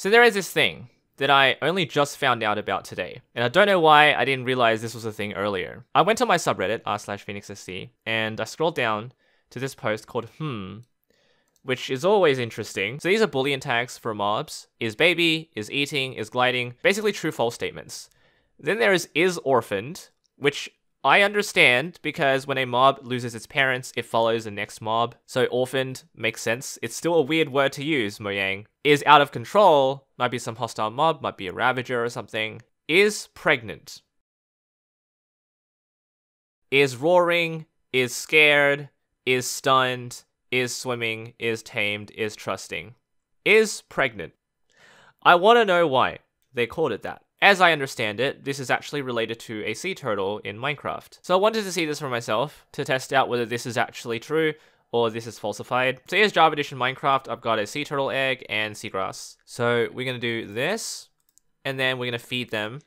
So there is this thing that I only just found out about today, and I don't know why I didn't realize this was a thing earlier. I went to my subreddit, r slash phoenixsc, and I scrolled down to this post called hmm, which is always interesting. So these are boolean tags for mobs. Is baby, is eating, is gliding, basically true false statements. Then there is is orphaned, which I understand because when a mob loses its parents, it follows the next mob. So orphaned makes sense. It's still a weird word to use, Mojang. Is out of control, might be some hostile mob, might be a ravager or something. Is pregnant. Is roaring, is scared, is stunned, is swimming, is tamed, is trusting. Is pregnant. I want to know why they called it that. As I understand it, this is actually related to a sea turtle in Minecraft. So I wanted to see this for myself to test out whether this is actually true or this is falsified. So here's Java Edition Minecraft. I've got a sea turtle egg and seagrass. So we're going to do this, and then we're going to feed them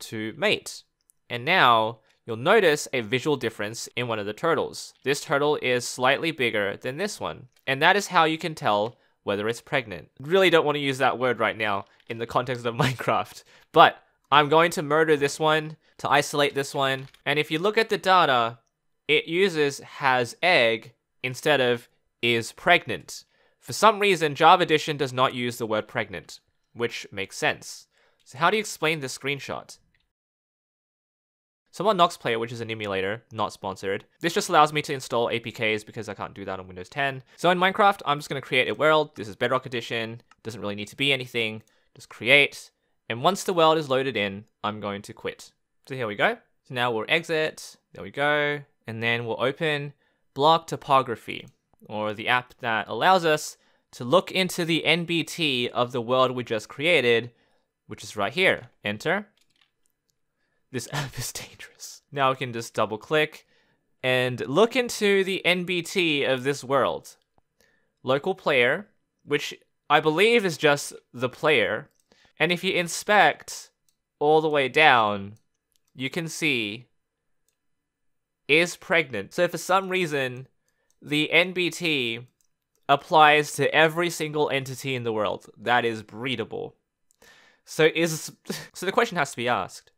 to mate. And now you'll notice a visual difference in one of the turtles. This turtle is slightly bigger than this one. And that is how you can tell whether it's pregnant. Really don't want to use that word right now in the context of Minecraft, but I'm going to murder this one to isolate this one. And if you look at the data, it uses has egg instead of is pregnant. For some reason, Java Edition does not use the word pregnant, which makes sense. So how do you explain this screenshot? So I'm on Nox Player, which is an emulator, not sponsored. This just allows me to install APKs because I can't do that on Windows 10. So in Minecraft, I'm just going to create a world. This is Bedrock Edition. Doesn't really need to be anything. Just create. And once the world is loaded in, I'm going to quit. So here we go. So now we'll exit. There we go. And then we'll open Block Topography, or the app that allows us to look into the NBT of the world we just created, which is right here. Enter. This app is dangerous. Now I can just double click and look into the NBT of this world. Local player, which I believe is just the player. And if you inspect all the way down, you can see is pregnant. So for some reason, the NBT applies to every single entity in the world that is breedable. So is so the question has to be asked.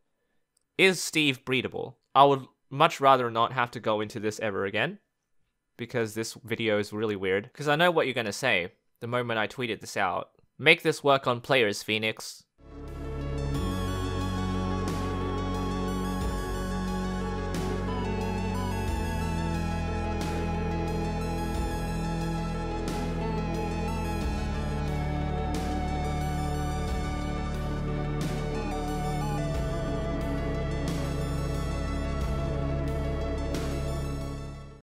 Is Steve breedable? I would much rather not have to go into this ever again because this video is really weird. Because I know what you're going to say the moment I tweeted this out. Make this work on players, Phoenix.